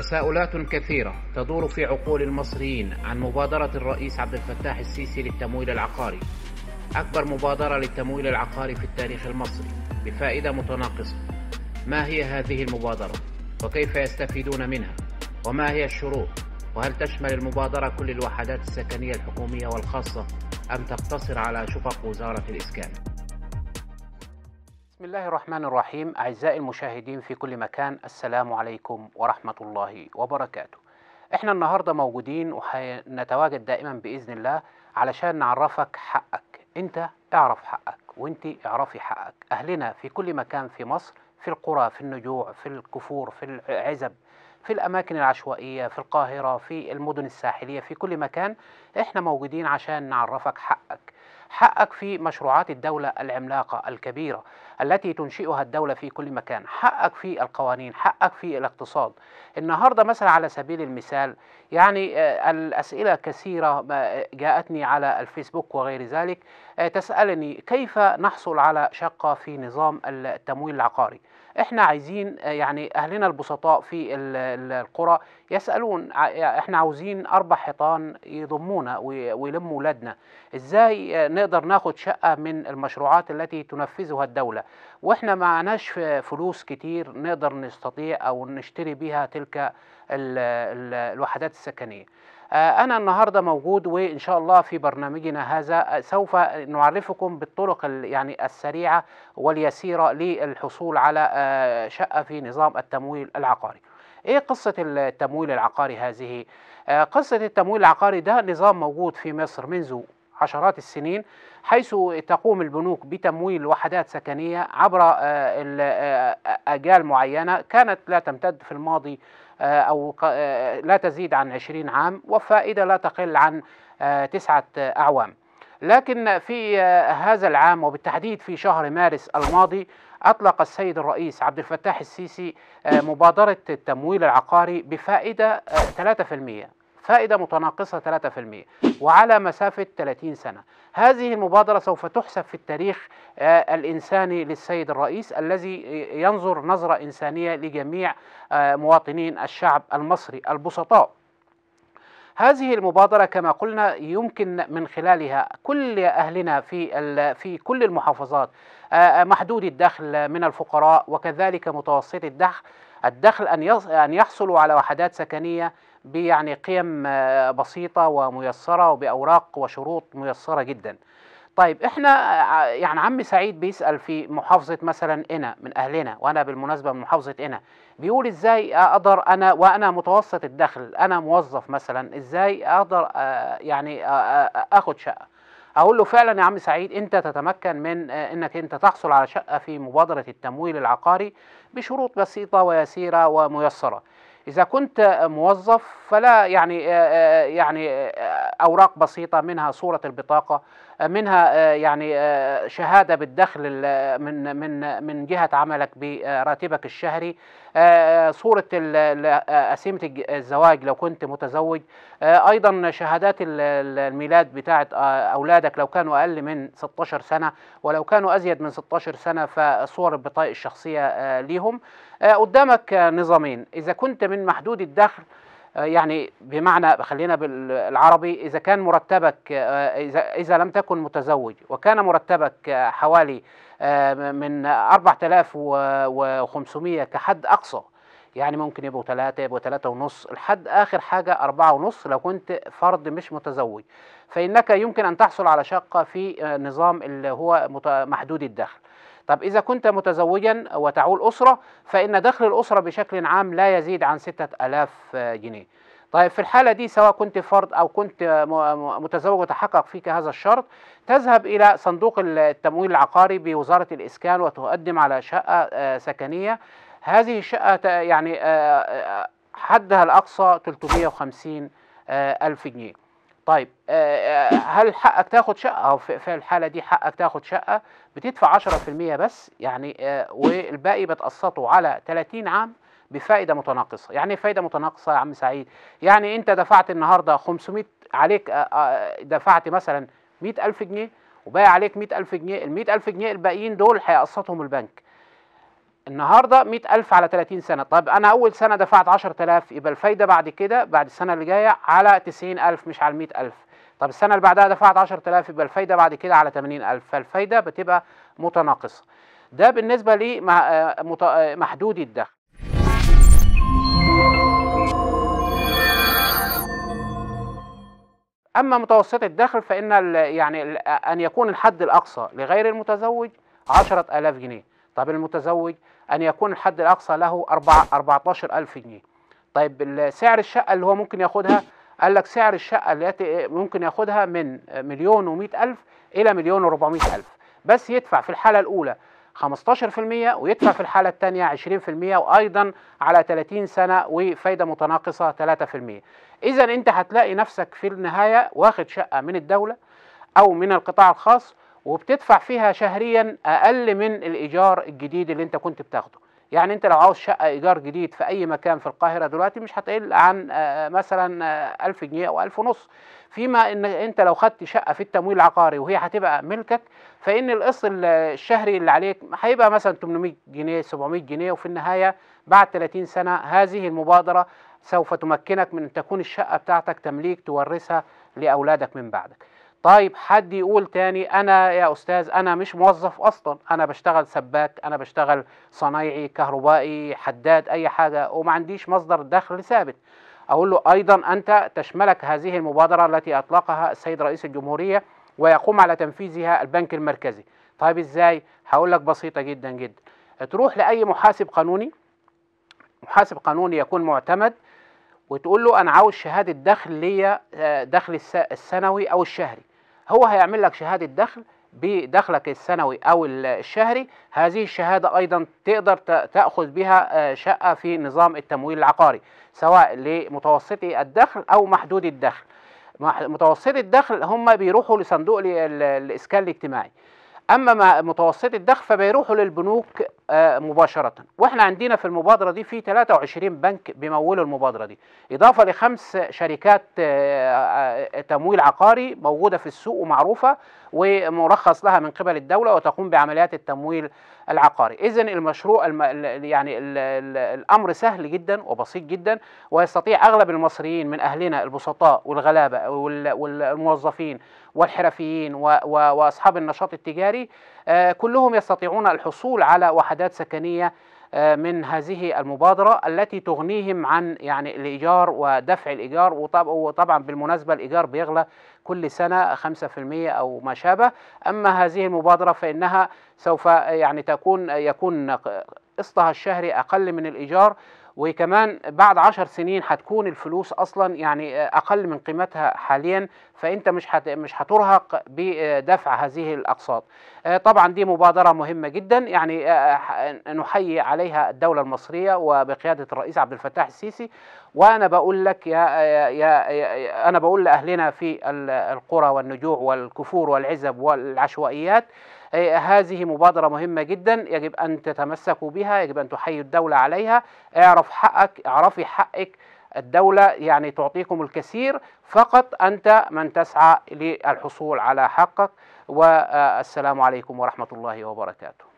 تساؤلات كثيرة تدور في عقول المصريين عن مبادرة الرئيس عبد الفتاح السيسي للتمويل العقاري أكبر مبادرة للتمويل العقاري في التاريخ المصري بفائدة متناقصة ما هي هذه المبادرة؟ وكيف يستفيدون منها؟ وما هي الشروط؟ وهل تشمل المبادرة كل الوحدات السكنية الحكومية والخاصة أم تقتصر على شقق وزارة الإسكان؟ بسم الله الرحمن الرحيم أعزائي المشاهدين في كل مكان السلام عليكم ورحمة الله وبركاته احنا النهاردة موجودين وهنتواجد دائما بإذن الله علشان نعرفك حقك انت اعرف حقك وانت اعرفي حقك أهلنا في كل مكان في مصر في القرى في النجوع في الكفور في العزب في الأماكن العشوائية في القاهرة في المدن الساحلية في كل مكان احنا موجودين عشان نعرفك حقك حقك في مشروعات الدولة العملاقة الكبيرة التي تنشئها الدولة في كل مكان حقك في القوانين حقك في الاقتصاد النهاردة مثلا على سبيل المثال يعني آه، الأسئلة كثيرة آه، جاءتني على الفيسبوك وغير ذلك آه، تسألني كيف نحصل على شقة في نظام التمويل العقاري احنا عايزين آه، يعني اهلنا البسطاء في القرى يسالون احنا عاوزين اربع حيطان يضمونا ويلموا ولادنا ازاي آه، نقدر ناخد شقه من المشروعات التي تنفذها الدوله واحنا معناش فلوس كتير نقدر نستطيع او نشتري بها تلك الوحدات السكنيه آه، أنا النهاردة موجود وإن شاء الله في برنامجنا هذا آه، سوف نعرفكم بالطرق يعني السريعة واليسيرة للحصول على آه، شقة في نظام التمويل العقاري إيه قصة التمويل العقاري هذه؟ قصة التمويل العقاري ده نظام موجود في مصر منذ عشرات السنين حيث تقوم البنوك بتمويل وحدات سكنية عبر أجال معينة كانت لا تمتد في الماضي آه، أو آه، لا تزيد عن 20 عام وفائدة لا تقل عن آه، تسعة أعوام لكن في هذا العام وبالتحديد في شهر مارس الماضي أطلق السيد الرئيس عبد الفتاح السيسي مبادرة التمويل العقاري بفائدة 3% فائدة متناقصة 3% وعلى مسافة 30 سنة هذه المبادرة سوف تحسب في التاريخ آه، الإنساني للسيد الرئيس الذي ينظر نظرة إنسانية لجميع آه، مواطنين الشعب المصري البسطاء هذه المبادرة كما قلنا يمكن من خلالها كل أهلنا في في كل المحافظات آه، محدود الدخل من الفقراء وكذلك متوسط الدخل الدخل أن يحصلوا على وحدات سكنية بيعني قيم آه، بسيطة وميسرة وبأوراق وشروط ميسرة جدا طيب احنا آه، يعني عم سعيد بيسأل في محافظة مثلا إنا من أهلنا وأنا بالمناسبة من محافظة إنا بيقول إزاي أقدر أنا وأنا متوسط الدخل أنا موظف مثلا إزاي أقدر آه، يعني أخد شقة اقول له فعلا يا عم سعيد انت تتمكن من انك انت تحصل على شقه في مبادره التمويل العقاري بشروط بسيطه ويسيره وميسره إذا كنت موظف فلا يعني آه، آه، يعني آه، أوراق بسيطة منها صورة البطاقة منها يعني شهادة بالدخل من من من جهة عملك براتبك الشهري صورة أسيمة الزواج لو كنت متزوج أيضا شهادات الميلاد بتاعة أولادك لو كانوا أقل من 16 سنة ولو كانوا أزيد من 16 سنة فصور البطايق الشخصية ليهم آه، قدامك نظامين إذا كنت من محدود الدخل آه، يعني بمعنى خلينا بالعربي إذا كان مرتبك آه، إذا, إذا لم تكن متزوج وكان مرتبك حوالي من 4500 كحد أقصى يعني ممكن يبقوا ثلاثة يبقوا ثلاثة ونص الحد آخر حاجة أربعة ونص لو كنت فرد مش متزوج فإنك يمكن أن تحصل على شقة في نظام اللي هو محدود الدخل طب إذا كنت متزوجا وتعول أسرة فإن دخل الأسرة بشكل عام لا يزيد عن 6000 جنيه طيب في الحالة دي سواء كنت فرد أو كنت متزوج وتحقق فيك هذا الشرط تذهب إلى صندوق التمويل العقاري بوزارة الإسكان وتقدم على شقة آه، سكنية هذه الشقة يعني آه، آه، حدها الأقصى 350 ألف جنيه طيب آه، آه، هل حقك تاخد شقه او في الحاله دي حقك تاخد شقه بتدفع 10% بس يعني آه، والباقي بتقسطه على 30 عام بفائده متناقصه يعني ايه فائده متناقصه يا عم سعيد يعني انت دفعت النهارده 500 عليك دفعت مثلا 100000 جنيه وباقي عليك 100000 جنيه ال 100000 جنيه الباقيين دول هيقسطهم البنك النهارده 100000 على 30 سنه طب انا اول سنه دفعت 10000 يبقى الفايده بعد كده بعد السنه اللي جايه على 90000 مش على 100000 طب السنه اللي بعدها دفعت 10000 يبقى الفايده بعد كده على 80000 فالفايده بتبقى متناقصه ده بالنسبه لمحدود آه، آه، الدخل اما متوسط الدخل فان يعني ان يكون الحد الاقصى لغير المتزوج 10000 جنيه طب المتزوج أن يكون الحد الأقصى له 14000 جنيه طيب سعر الشقة اللي هو ممكن ياخدها قال لك سعر الشقة اللي ممكن ياخدها من مليون و ألف إلى مليون و ألف بس يدفع في الحالة الأولى 15% ويدفع في الحالة الثانية 20% وأيضا على 30 سنة وفايدة متناقصة 3% إذا أنت هتلاقي نفسك في النهاية واخد شقة من الدولة أو من القطاع الخاص وبتدفع فيها شهريا اقل من الايجار الجديد اللي انت كنت بتاخده يعني انت لو عاوز شقه ايجار جديد في اي مكان في القاهره دلوقتي مش هتقل عن آه، مثلا 1000 آه، جنيه او 1000 ونص فيما ان انت لو خدت شقه في التمويل العقاري وهي هتبقى ملكك فان القسط الشهري اللي عليك هيبقى مثلا 800 جنيه 700 جنيه وفي النهايه بعد 30 سنه هذه المبادره سوف تمكنك من ان تكون الشقه بتاعتك تمليك تورثها لاولادك من بعدك طيب حد يقول تاني انا يا استاذ انا مش موظف اصلا انا بشتغل سباك انا بشتغل صنايعي كهربائي حداد اي حاجه وما عنديش مصدر دخل ثابت اقول له ايضا انت تشملك هذه المبادره التي اطلقها السيد رئيس الجمهوريه ويقوم على تنفيذها البنك المركزي طيب ازاي هقول لك بسيطه جدا جدا تروح لاي محاسب قانوني محاسب قانوني يكون معتمد وتقول له انا عاوز شهاده دخل ليا آه، دخل السنوي او الشهري هو هيعمل لك شهاده دخل بدخلك السنوي او الشهري هذه الشهاده ايضا تقدر تاخذ بها آه، شقه في نظام التمويل العقاري سواء لمتوسطي الدخل او محدود الدخل متوسطي الدخل هم بيروحوا لصندوق الاسكان الاجتماعي اما متوسطي الدخل فبيروحوا للبنوك آه، مباشره واحنا عندنا في المبادره دي في 23 بنك بيمولوا المبادره دي اضافه لخمس شركات آه، آه، تمويل عقاري موجوده في السوق ومعروفه ومرخص لها من قبل الدوله وتقوم بعمليات التمويل العقاري اذا المشروع الم... يعني ال... ال... الامر سهل جدا وبسيط جدا ويستطيع اغلب المصريين من اهلنا البسطاء والغلابه وال... والموظفين والحرفيين و... و... واصحاب النشاط التجاري آه، كلهم يستطيعون الحصول على وحدات سكنيه آه، من هذه المبادرة التي تغنيهم عن يعني الإيجار ودفع الإيجار وطبعا بالمناسبة الإيجار بيغلى كل سنة 5% أو ما شابه أما هذه المبادرة فإنها سوف يعني تكون يكون قسطها الشهري أقل من الإيجار وكمان بعد عشر سنين هتكون الفلوس اصلا يعني اقل من قيمتها حاليا فانت مش مش هترهق بدفع هذه الاقساط آه، طبعا دي مبادره مهمه جدا يعني آه، آه، نحيي عليها الدوله المصريه وبقياده الرئيس عبد الفتاح السيسي وانا بقول لك يا, يا, يا انا بقول لاهلنا في القرى والنجوع والكفور والعزب والعشوائيات إيه، هذه مبادرة مهمة جدا يجب أن تتمسكوا بها يجب أن تحيوا الدولة عليها اعرف حقك اعرفي حقك الدولة يعني تعطيكم الكثير فقط أنت من تسعى للحصول على حقك والسلام عليكم ورحمة الله وبركاته